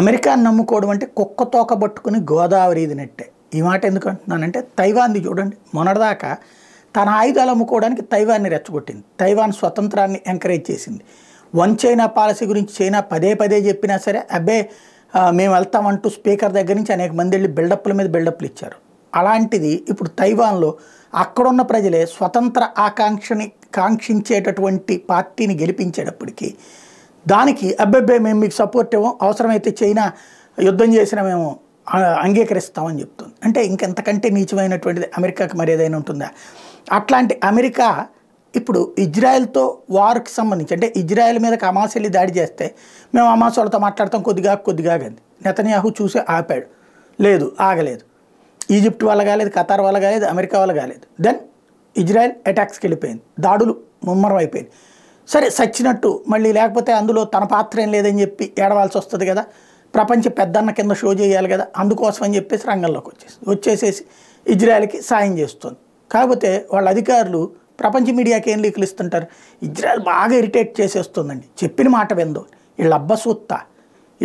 అమెరికాని నమ్ముకోవడం అంటే కుక్క తోక పట్టుకుని గోదావరి నెట్టే ఈ మాట ఎందుకు అంటున్నానంటే తైవాన్ది చూడండి మొన్నటిదాకా తన ఆయుధాలు అమ్ముకోవడానికి తైవాన్ని రెచ్చగొట్టింది తైవాన్ స్వతంత్రాన్ని ఎంకరేజ్ చేసింది వన్ చైనా పాలసీ గురించి చైనా పదే పదే చెప్పినా సరే అబ్బే మేము వెళ్తామంటూ స్పీకర్ దగ్గర నుంచి అనేక మంది వెళ్ళి బిల్డప్ల మీద బిల్డప్లు ఇచ్చారు అలాంటిది ఇప్పుడు తైవాన్లో అక్కడున్న ప్రజలే స్వతంత్ర ఆకాంక్షని కాంక్షించేటటువంటి పార్టీని గెలిపించేటప్పటికీ దానికి అబ్బబ్బే మేము మీకు సపోర్ట్ ఇవ్వం అవసరమైతే చైనా యుద్ధం చేసిన మేము అంగీకరిస్తామని చెప్తుంది అంటే ఇంకెంతకంటే నీచమైనటువంటిది అమెరికాకి మరి ఏదైనా ఉంటుందా అట్లాంటి అమెరికా ఇప్పుడు ఇజ్రాయెల్తో వారికి సంబంధించి అంటే ఇజ్రాయెల్ మీదకి హమాస్ వెళ్ళి దాడి చేస్తే మేము హమాస్ వాళ్ళతో మాట్లాడతాం కొద్దిగా కొద్దిగా గంది నెతన్యాహు చూసి ఆపాడు లేదు ఆగలేదు ఈజిప్ట్ వల్ల కాలేదు ఖతార్ వల్ల కాలేదు అమెరికా వల్ల కాలేదు దెన్ ఇజ్రాయెల్ అటాక్స్కి వెళ్ళిపోయింది దాడులు ముమ్మరం అయిపోయింది సరే సచ్చినట్టు మళ్ళీ లేకపోతే అందులో తన పాత్ర ఏం లేదని చెప్పి ఏడవాల్సి వస్తుంది కదా ప్రపంచ పెద్దన్న కింద షో చేయాలి కదా అందుకోసం అని చెప్పేసి రంగంలోకి వచ్చేసి వచ్చేసేసి ఇజ్రాయెల్కి సాయం చేస్తుంది కాకపోతే వాళ్ళ అధికారులు ప్రపంచ మీడియాకి ఏం లీకులు ఇస్తుంటారు ఇజ్రాయెల్ బాగా ఇరిటేట్ చేసేస్తుందండి చెప్పిన మాట విందో వీళ్ళు అబ్బసూత్తా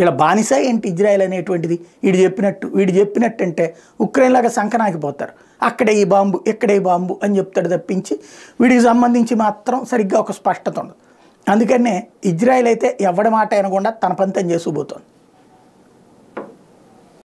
ఇలా బానిస ఏంటి ఇజ్రాయెల్ అనేటువంటిది వీడు చెప్పినట్టు వీడు చెప్పినట్టు అంటే ఉక్రెయిన్ లాగా సంకనాగిపోతారు అక్కడే ఈ బాంబు ఇక్కడే ఈ బాంబు అని చెప్తాడు తప్పించి వీడికి సంబంధించి మాత్రం సరిగ్గా ఒక స్పష్టత ఉండదు అందుకనే ఇజ్రాయెల్ అయితే ఎవడ మాట వినకుండా తన పని తను చేసుకుపోతుంది